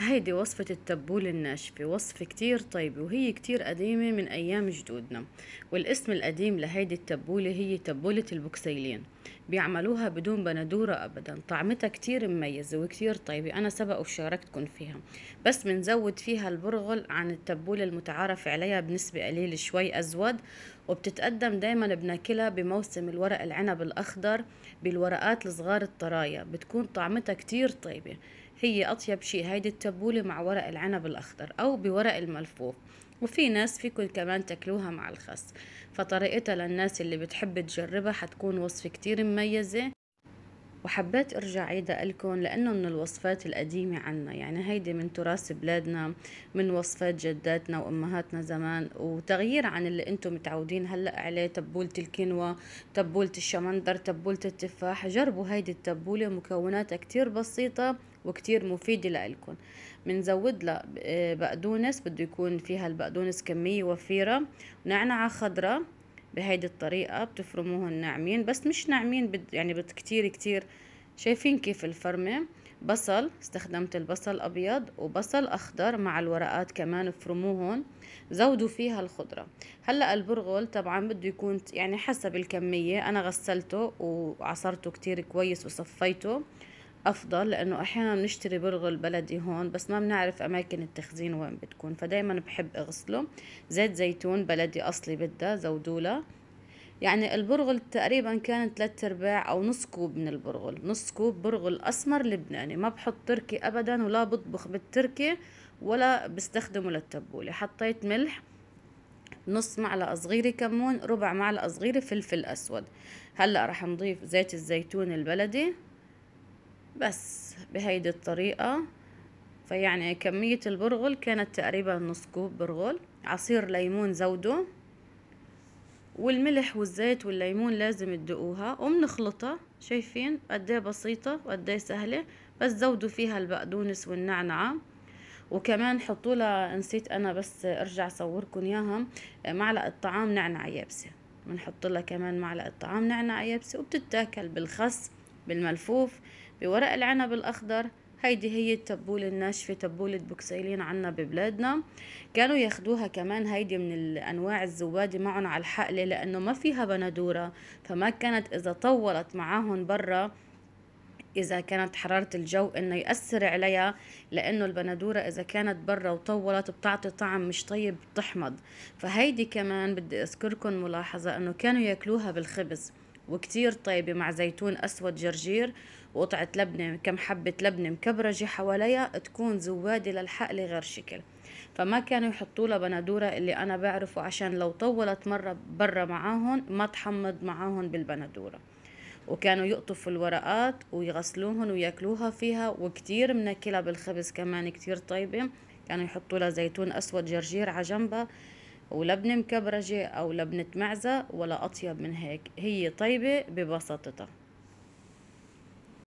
هيدي وصفة التبول الناشفة وصفة كتير طيبة وهي كتير قديمة من أيام جدودنا والاسم القديم لهيدي التبولة هي تبولة البوكسيلين بيعملوها بدون بندورة أبدا طعمتها كتير مميزة وكتير طيبة أنا سبق وشاركتكم فيها بس بنزود فيها البرغل عن التبولة المتعارف عليها بنسبة قليلة شوي أزود وبتتقدم دايما بناكلها بموسم الورق العنب الأخضر بالورقات الصغار الطرايا بتكون طعمتها كتير طيبة هي أطيب شيء هيدي التبولة مع ورق العنب الأخضر أو بورق الملفوف وفي ناس فيكن كمان تاكلوها مع الخس فطريقتها للناس اللي بتحب تجربها حتكون وصفة كتير مميزة وحبيت ارجع عيدها لكم لانه من الوصفات القديمه عنا يعني هيدي من تراث بلادنا من وصفات جداتنا وامهاتنا زمان وتغيير عن اللي انتم متعودين هلا عليه تبوله الكينوا تبوله الشمندر تبوله التفاح جربوا هيدي التبوله مكوناتها كتير بسيطه وكتير مفيدة لإلكم بنزود لها آه، بقدونس بده يكون فيها البقدونس كمية وفيرة ونعنعة خضراء بهيدي الطريقة بتفرموهم ناعمين بس مش ناعمين بد يعني بد كتير كتير شايفين كيف الفرمة بصل استخدمت البصل أبيض وبصل أخضر مع الورقات كمان فرموهن زودوا فيها الخضرة هلأ البرغل طبعا بده يكون يعني حسب الكمية أنا غسلته وعصرته كتير كويس وصفيته افضل لانه احيانا بنشتري برغل بلدي هون بس ما بنعرف اماكن التخزين وين بتكون فدايما بحب اغسله زيت زيتون بلدي اصلي بدها زودوله يعني البرغل تقريبا كان ثلاثة ارباع او نص كوب من البرغل نص كوب برغل اسمر لبناني ما بحط تركي ابدا ولا بطبخ بالتركي ولا بستخدمه للتبولة حطيت ملح نص معلقة صغيرة كمون ربع معلقة صغيرة فلفل اسود هلا رح نضيف زيت الزيتون البلدي بس بهيدي الطريقة فيعني كمية البرغل كانت تقريبا نص كوب برغل عصير ليمون زوده والملح والزيت والليمون لازم تدقوها وبنخلطها شايفين قديه بسيطة وقديه سهلة بس زودوا فيها البقدونس والنعنعة وكمان حطوا لها نسيت انا بس ارجع صوركم اياها معلقه طعام نعنع يابسه بنحط لها كمان معلقه طعام نعنع يابسه وبتتاكل بالخس بالملفوف بورق العنب الأخضر هيدي هي التبولة الناشفة تبولة بوكسيلين عنا ببلادنا كانوا ياخدوها كمان هيدي من الأنواع الزبادة معهم على الحقلة لأنه ما فيها بندورة فما كانت إذا طولت معاهم برا إذا كانت حرارة الجو إنه يأثر عليها لأنه البندورة إذا كانت برا وطولت بتعطي طعم مش طيب بتحمض فهيدي كمان بدي أذكركم ملاحظة إنه كانوا ياكلوها بالخبز وكتير طيبة مع زيتون أسود جرجير وقطعة لبنة كم حبة لبنة مكبرجة حواليها تكون زوادة للحقل غير شكل فما كانوا يحطوا لها بندورة اللي أنا بعرفه عشان لو طولت مرة برا معاهم ما تحمض معاهم بالبندورة وكانوا يقطفوا الورقات ويغسلوهم وياكلوها فيها وكتير منكلها بالخبز كمان كتير طيبة كانوا يحطوا لها زيتون أسود جرجير على جنبها ولبنة مكبرجة أو لبنة معزة ولا أطيب من هيك هي طيبة ببساطتها